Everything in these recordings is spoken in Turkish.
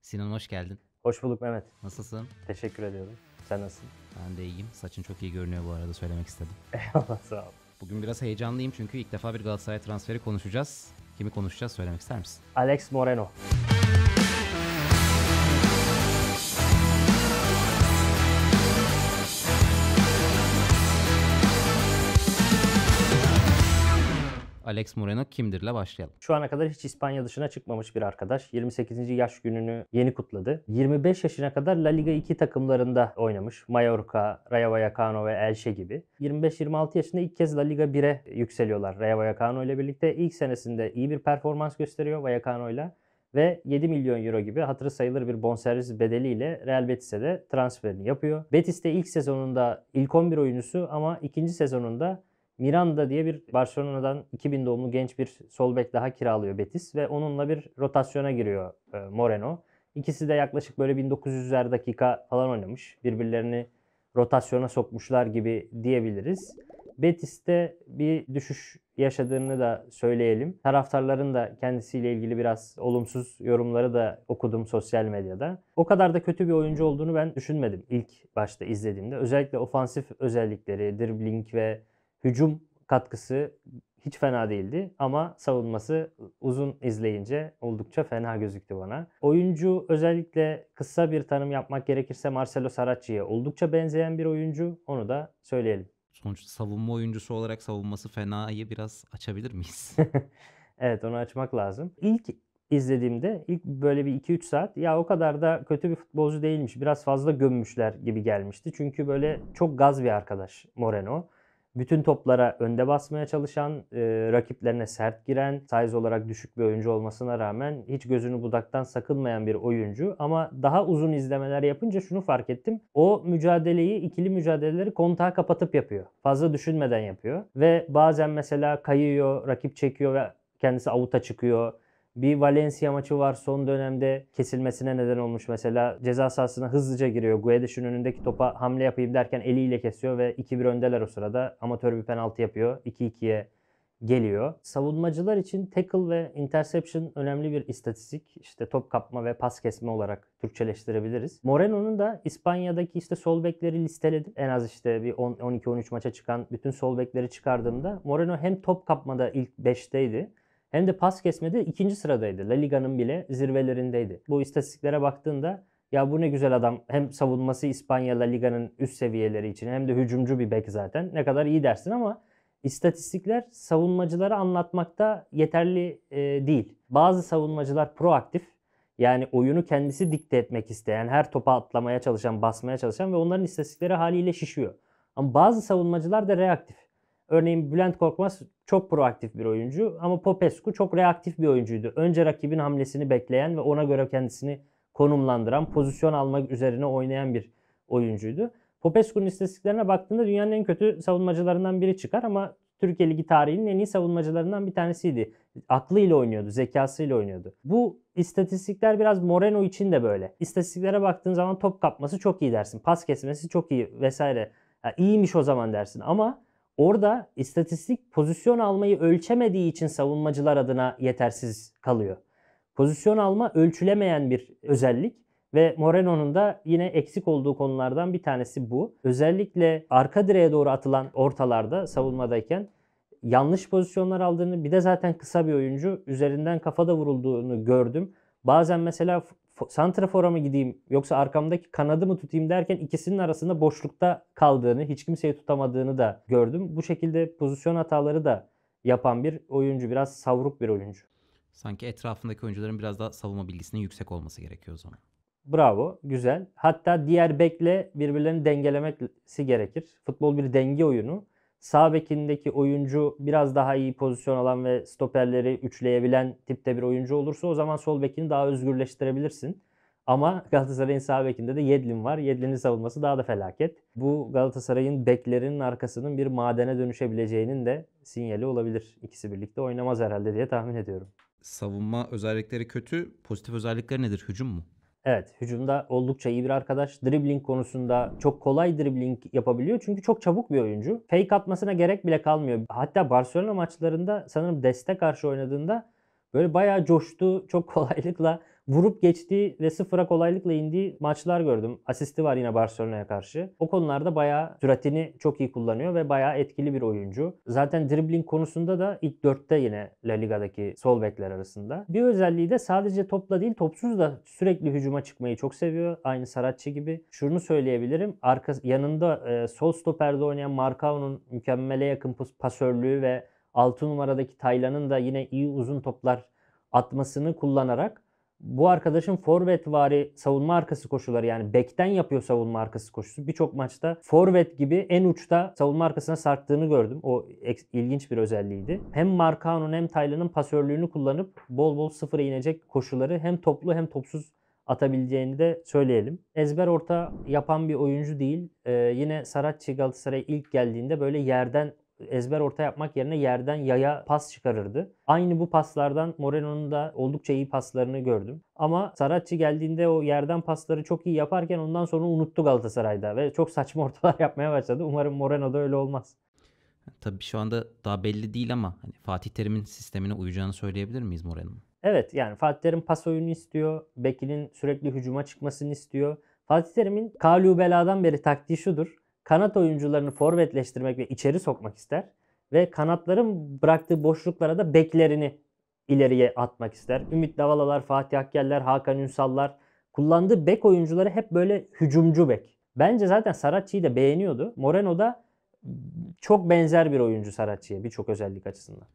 Sinan hoş geldin. Hoş bulduk Mehmet. Nasılsın? Teşekkür ediyorum. Sen nasılsın? Ben de iyiyim. Saçın çok iyi görünüyor bu arada söylemek istedim. Eyvallah sağ ol. Bugün biraz heyecanlıyım çünkü ilk defa bir Galatasaray transferi konuşacağız. Kimi konuşacağız söylemek ister misin? Alex Moreno. Alex Moreno kimdirle başlayalım. Şu ana kadar hiç İspanya dışına çıkmamış bir arkadaş. 28. yaş gününü yeni kutladı. 25 yaşına kadar La Liga 2 takımlarında oynamış. Mallorca, Rayo Vallecano ve Elche gibi. 25-26 yaşında ilk kez La Liga 1'e yükseliyorlar. Rayo Vallecano ile birlikte ilk senesinde iyi bir performans gösteriyor Vallecano ile ve 7 milyon euro gibi hatırı sayılır bir bonservis bedeliyle Real Betis'e de transferini yapıyor. Betis'te ilk sezonunda ilk 11 oyuncusu ama ikinci sezonunda Miranda diye bir Barcelona'dan 2000 doğumlu genç bir sol bek daha kiralıyor Betis ve onunla bir rotasyona giriyor e, Moreno. İkisi de yaklaşık böyle 1900'ler dakika falan oynamış. Birbirlerini rotasyona sokmuşlar gibi diyebiliriz. Betis'te bir düşüş yaşadığını da söyleyelim. Taraftarların da kendisiyle ilgili biraz olumsuz yorumları da okudum sosyal medyada. O kadar da kötü bir oyuncu olduğunu ben düşünmedim ilk başta izlediğimde. Özellikle ofansif özellikleri, dribbling ve hücum katkısı hiç fena değildi ama savunması uzun izleyince oldukça fena gözüktü bana. Oyuncu özellikle kısa bir tanım yapmak gerekirse Marcelo Saracchi'ye oldukça benzeyen bir oyuncu. Onu da söyleyelim. Sonuçta savunma oyuncusu olarak savunması fenayı biraz açabilir miyiz? evet onu açmak lazım. İlk izlediğimde ilk böyle bir 2-3 saat ya o kadar da kötü bir futbolcu değilmiş. Biraz fazla gömmüşler gibi gelmişti. Çünkü böyle çok gaz bir arkadaş Moreno bütün toplara önde basmaya çalışan, e, rakiplerine sert giren, size olarak düşük bir oyuncu olmasına rağmen hiç gözünü budaktan sakınmayan bir oyuncu. Ama daha uzun izlemeler yapınca şunu fark ettim. O mücadeleyi, ikili mücadeleleri kontağa kapatıp yapıyor. Fazla düşünmeden yapıyor. Ve bazen mesela kayıyor, rakip çekiyor ve kendisi avuta çıkıyor bir Valencia maçı var son dönemde kesilmesine neden olmuş mesela. Ceza sahasına hızlıca giriyor. Guedes'in önündeki topa hamle yapayım derken eliyle kesiyor ve 2-1 öndeler o sırada. Amatör bir penaltı yapıyor. 2-2'ye geliyor. Savunmacılar için tackle ve interception önemli bir istatistik. İşte top kapma ve pas kesme olarak Türkçeleştirebiliriz. Moreno'nun da İspanya'daki işte sol bekleri listeledim. En az işte bir 12-13 maça çıkan bütün sol bekleri çıkardığımda Moreno hem top kapmada ilk 5'teydi hem de pas kesmedi ikinci sıradaydı. La Liga'nın bile zirvelerindeydi. Bu istatistiklere baktığında ya bu ne güzel adam hem savunması İspanya La Liga'nın üst seviyeleri için hem de hücumcu bir bek zaten. Ne kadar iyi dersin ama istatistikler savunmacıları anlatmakta yeterli e, değil. Bazı savunmacılar proaktif yani oyunu kendisi dikte etmek isteyen, her topa atlamaya çalışan, basmaya çalışan ve onların istatistikleri haliyle şişiyor. Ama bazı savunmacılar da reaktif. Örneğin Bülent Korkmaz çok proaktif bir oyuncu ama Popescu çok reaktif bir oyuncuydu. Önce rakibin hamlesini bekleyen ve ona göre kendisini konumlandıran, pozisyon almak üzerine oynayan bir oyuncuydu. Popescu'nun istatistiklerine baktığında dünyanın en kötü savunmacılarından biri çıkar ama Türkiye Ligi tarihinin en iyi savunmacılarından bir tanesiydi. Aklıyla oynuyordu, zekasıyla oynuyordu. Bu istatistikler biraz Moreno için de böyle. İstatistiklere baktığın zaman top kapması çok iyi dersin, pas kesmesi çok iyi vesaire. Yani iyiymiş o zaman dersin ama Orada istatistik pozisyon almayı ölçemediği için savunmacılar adına yetersiz kalıyor. Pozisyon alma ölçülemeyen bir özellik ve Moreno'nun da yine eksik olduğu konulardan bir tanesi bu. Özellikle arka direğe doğru atılan ortalarda savunmadayken yanlış pozisyonlar aldığını bir de zaten kısa bir oyuncu üzerinden kafada vurulduğunu gördüm. Bazen mesela santrafora mı gideyim yoksa arkamdaki kanadı mı tutayım derken ikisinin arasında boşlukta kaldığını, hiç kimseyi tutamadığını da gördüm. Bu şekilde pozisyon hataları da yapan bir oyuncu. Biraz savruk bir oyuncu. Sanki etrafındaki oyuncuların biraz daha savunma bilgisinin yüksek olması gerekiyor o zaman. Bravo, güzel. Hatta diğer bekle birbirlerini dengelemesi gerekir. Futbol bir denge oyunu. Sağ bekindeki oyuncu biraz daha iyi pozisyon alan ve stoperleri üçleyebilen tipte bir oyuncu olursa o zaman sol bekini daha özgürleştirebilirsin. Ama Galatasaray'ın sağ bekinde de Yedlin var. Yedlin'in savunması daha da felaket. Bu Galatasaray'ın beklerinin arkasının bir madene dönüşebileceğinin de sinyali olabilir. İkisi birlikte oynamaz herhalde diye tahmin ediyorum. Savunma özellikleri kötü. Pozitif özellikleri nedir? Hücum mu? Evet hücumda oldukça iyi bir arkadaş. Dribbling konusunda çok kolay dribbling yapabiliyor. Çünkü çok çabuk bir oyuncu. Fake atmasına gerek bile kalmıyor. Hatta Barcelona maçlarında sanırım Deste karşı oynadığında böyle bayağı coştu. Çok kolaylıkla vurup geçtiği ve sıfıra kolaylıkla indiği maçlar gördüm. Asisti var yine Barcelona'ya karşı. O konularda bayağı süratini çok iyi kullanıyor ve bayağı etkili bir oyuncu. Zaten dribbling konusunda da ilk dörtte yine La Liga'daki sol bekler arasında. Bir özelliği de sadece topla değil topsuz da sürekli hücuma çıkmayı çok seviyor. Aynı Saratçı gibi. Şunu söyleyebilirim. Arka, yanında e, sol stoperde oynayan Markao'nun mükemmele yakın pasörlüğü ve 6 numaradaki Taylan'ın da yine iyi uzun toplar atmasını kullanarak bu arkadaşın forvetvari savunma arkası koşuları yani bekten yapıyor savunma arkası koşusu. Birçok maçta forvet gibi en uçta savunma arkasına sarktığını gördüm. O ilginç bir özelliğiydi. Hem Markao'nun hem Taylan'ın pasörlüğünü kullanıp bol bol sıfıra inecek koşuları hem toplu hem topsuz atabileceğini de söyleyelim. Ezber orta yapan bir oyuncu değil. Ee, yine Saratçı Galatasaray ilk geldiğinde böyle yerden ezber orta yapmak yerine yerden yaya pas çıkarırdı. Aynı bu paslardan Moreno'nun da oldukça iyi paslarını gördüm. Ama Saratçı geldiğinde o yerden pasları çok iyi yaparken ondan sonra unuttu Galatasaray'da ve çok saçma ortalar yapmaya başladı. Umarım Moreno'da öyle olmaz. Tabii şu anda daha belli değil ama hani Fatih Terim'in sistemine uyacağını söyleyebilir miyiz Moreno'nun? Evet yani Fatih Terim pas oyunu istiyor. Bekir'in sürekli hücuma çıkmasını istiyor. Fatih Terim'in Kalu Bela'dan beri taktiği şudur kanat oyuncularını forvetleştirmek ve içeri sokmak ister ve kanatların bıraktığı boşluklara da beklerini ileriye atmak ister. Ümit Davalalar, Fatih Akgeller, Hakan Ünsallar kullandığı bek oyuncuları hep böyle hücumcu bek. Bence zaten Saracchi'yi de beğeniyordu. Moreno da çok benzer bir oyuncu Saracchi'ye birçok özellik açısından.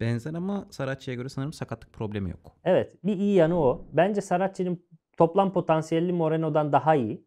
Benzer ama Saracchi'ye göre sanırım sakatlık problemi yok. Evet bir iyi yanı o. Bence Saracchi'nin toplam potansiyeli Moreno'dan daha iyi.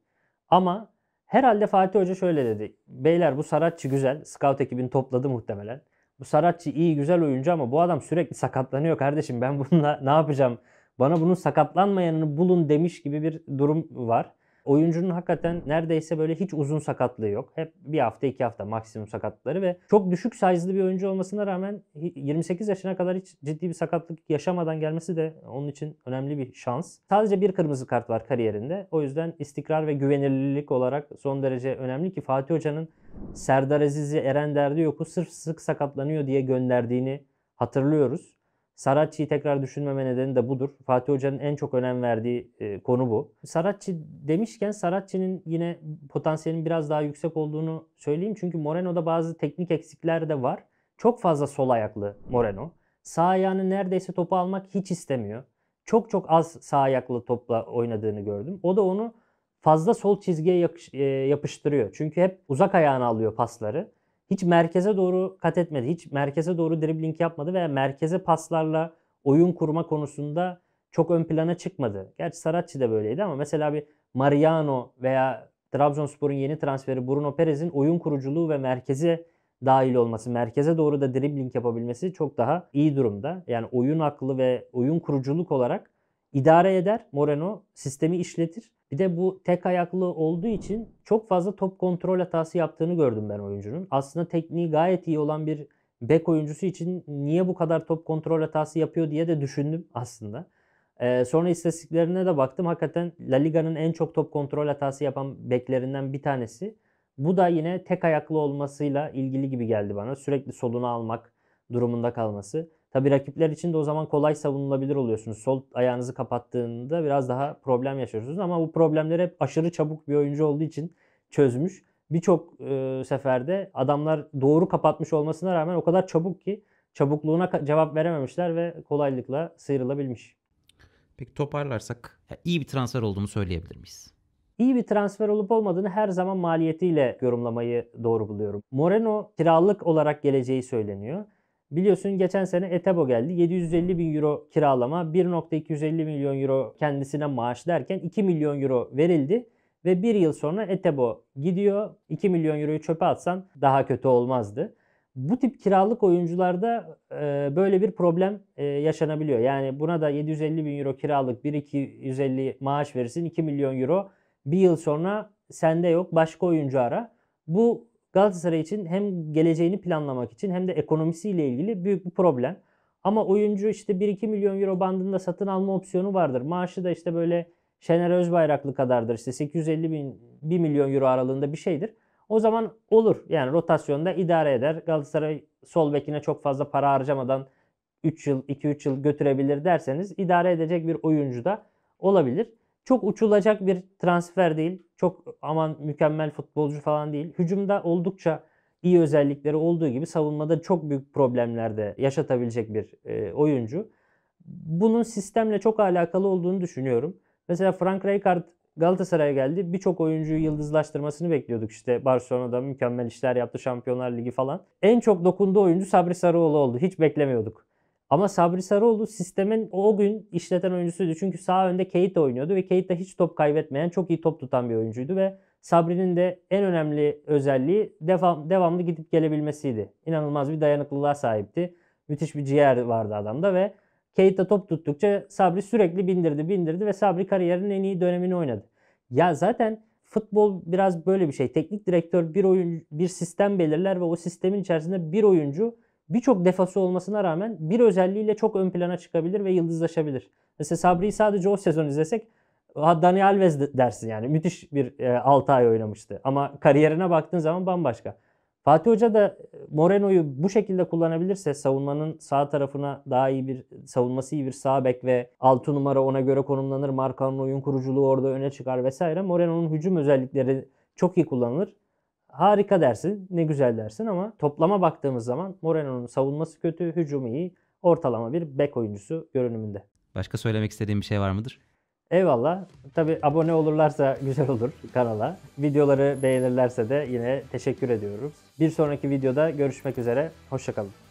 Ama Herhalde Fatih Hoca şöyle dedi. Beyler bu Saratçı güzel. Scout ekibini topladı muhtemelen. Bu Saratçı iyi güzel oyuncu ama bu adam sürekli sakatlanıyor kardeşim. Ben bununla ne yapacağım? Bana bunun sakatlanmayanını bulun demiş gibi bir durum var oyuncunun hakikaten neredeyse böyle hiç uzun sakatlığı yok. Hep bir hafta iki hafta maksimum sakatlıkları ve çok düşük size'lı bir oyuncu olmasına rağmen 28 yaşına kadar hiç ciddi bir sakatlık yaşamadan gelmesi de onun için önemli bir şans. Sadece bir kırmızı kart var kariyerinde. O yüzden istikrar ve güvenilirlik olarak son derece önemli ki Fatih Hoca'nın Serdar Aziz'i Eren Derdi yoku sırf sık sakatlanıyor diye gönderdiğini hatırlıyoruz. Saratçı'yı tekrar düşünmeme nedeni de budur. Fatih Hoca'nın en çok önem verdiği e, konu bu. Saratçı demişken Saratçı'nın yine potansiyelin biraz daha yüksek olduğunu söyleyeyim. Çünkü Moreno'da bazı teknik eksikler de var. Çok fazla sol ayaklı Moreno. Sağ ayağını neredeyse topu almak hiç istemiyor. Çok çok az sağ ayaklı topla oynadığını gördüm. O da onu fazla sol çizgiye e, yapıştırıyor. Çünkü hep uzak ayağını alıyor pasları hiç merkeze doğru kat etmedi. Hiç merkeze doğru dribbling yapmadı veya merkeze paslarla oyun kurma konusunda çok ön plana çıkmadı. Gerçi Saracchi de böyleydi ama mesela bir Mariano veya Trabzonspor'un yeni transferi Bruno Perez'in oyun kuruculuğu ve merkeze dahil olması, merkeze doğru da dribbling yapabilmesi çok daha iyi durumda. Yani oyun aklı ve oyun kuruculuk olarak idare eder. Moreno sistemi işletir. Bir de bu tek ayaklı olduğu için çok fazla top kontrol hatası yaptığını gördüm ben oyuncunun. Aslında tekniği gayet iyi olan bir bek oyuncusu için niye bu kadar top kontrol hatası yapıyor diye de düşündüm aslında. Ee, sonra istatistiklerine de baktım. Hakikaten La Liga'nın en çok top kontrol hatası yapan beklerinden bir tanesi. Bu da yine tek ayaklı olmasıyla ilgili gibi geldi bana. Sürekli solunu almak durumunda kalması. Tabi rakipler için de o zaman kolay savunulabilir oluyorsunuz. Sol ayağınızı kapattığında biraz daha problem yaşıyorsunuz ama bu problemleri hep aşırı çabuk bir oyuncu olduğu için çözmüş. Birçok e, seferde adamlar doğru kapatmış olmasına rağmen o kadar çabuk ki çabukluğuna cevap verememişler ve kolaylıkla sıyrılabilmiş. Peki toparlarsak iyi bir transfer olduğunu söyleyebilir miyiz? İyi bir transfer olup olmadığını her zaman maliyetiyle yorumlamayı doğru buluyorum. Moreno kiralık olarak geleceği söyleniyor. Biliyorsun geçen sene Etebo geldi. 750 bin euro kiralama, 1.250 milyon euro kendisine maaş derken 2 milyon euro verildi. Ve bir yıl sonra Etebo gidiyor. 2 milyon euroyu çöpe atsan daha kötü olmazdı. Bu tip kiralık oyuncularda e, böyle bir problem e, yaşanabiliyor. Yani buna da 750 bin euro kiralık 1-250 maaş verirsin 2 milyon euro. Bir yıl sonra sende yok başka oyuncu ara. Bu Galatasaray için hem geleceğini planlamak için hem de ekonomisiyle ilgili büyük bir problem. Ama oyuncu işte 1-2 milyon euro bandında satın alma opsiyonu vardır. Maaşı da işte böyle Şener Özbayraklı kadardır. İşte 850 bin 1 milyon euro aralığında bir şeydir. O zaman olur. Yani rotasyonda idare eder. Galatasaray sol bekine çok fazla para harcamadan 3 yıl 2-3 yıl götürebilir derseniz idare edecek bir oyuncu da olabilir. Çok uçulacak bir transfer değil. Çok aman mükemmel futbolcu falan değil. Hücumda oldukça iyi özellikleri olduğu gibi savunmada çok büyük problemlerde yaşatabilecek bir e, oyuncu. Bunun sistemle çok alakalı olduğunu düşünüyorum. Mesela Frank Rijkaard Galatasaray'a geldi. Birçok oyuncuyu yıldızlaştırmasını bekliyorduk. İşte Barcelona'da mükemmel işler yaptı. Şampiyonlar Ligi falan. En çok dokunduğu oyuncu Sabri Sarıoğlu oldu. Hiç beklemiyorduk. Ama Sabri Sarıoğlu sistemin o gün işleten oyuncusuydu. Çünkü sağ önde Keita oynuyordu ve Keita hiç top kaybetmeyen, çok iyi top tutan bir oyuncuydu ve Sabri'nin de en önemli özelliği devam, devamlı gidip gelebilmesiydi. İnanılmaz bir dayanıklılığa sahipti. Müthiş bir ciğer vardı adamda ve Keita top tuttukça Sabri sürekli bindirdi bindirdi ve Sabri kariyerinin en iyi dönemini oynadı. Ya zaten futbol biraz böyle bir şey. Teknik direktör bir oyun bir sistem belirler ve o sistemin içerisinde bir oyuncu birçok defası olmasına rağmen bir özelliğiyle çok ön plana çıkabilir ve yıldızlaşabilir. Mesela Sabri'yi sadece o sezon izlesek Dani Alves dersi yani müthiş bir e, 6 ay oynamıştı. Ama kariyerine baktığın zaman bambaşka. Fatih Hoca da e, Moreno'yu bu şekilde kullanabilirse savunmanın sağ tarafına daha iyi bir savunması iyi bir sağ bek ve 6 numara ona göre konumlanır. Markanın oyun kuruculuğu orada öne çıkar vesaire. Moreno'nun hücum özellikleri çok iyi kullanılır harika dersin, ne güzel dersin ama toplama baktığımız zaman Moreno'nun savunması kötü, hücumu iyi, ortalama bir bek oyuncusu görünümünde. Başka söylemek istediğim bir şey var mıdır? Eyvallah. Tabi abone olurlarsa güzel olur kanala. Videoları beğenirlerse de yine teşekkür ediyorum. Bir sonraki videoda görüşmek üzere. Hoşçakalın.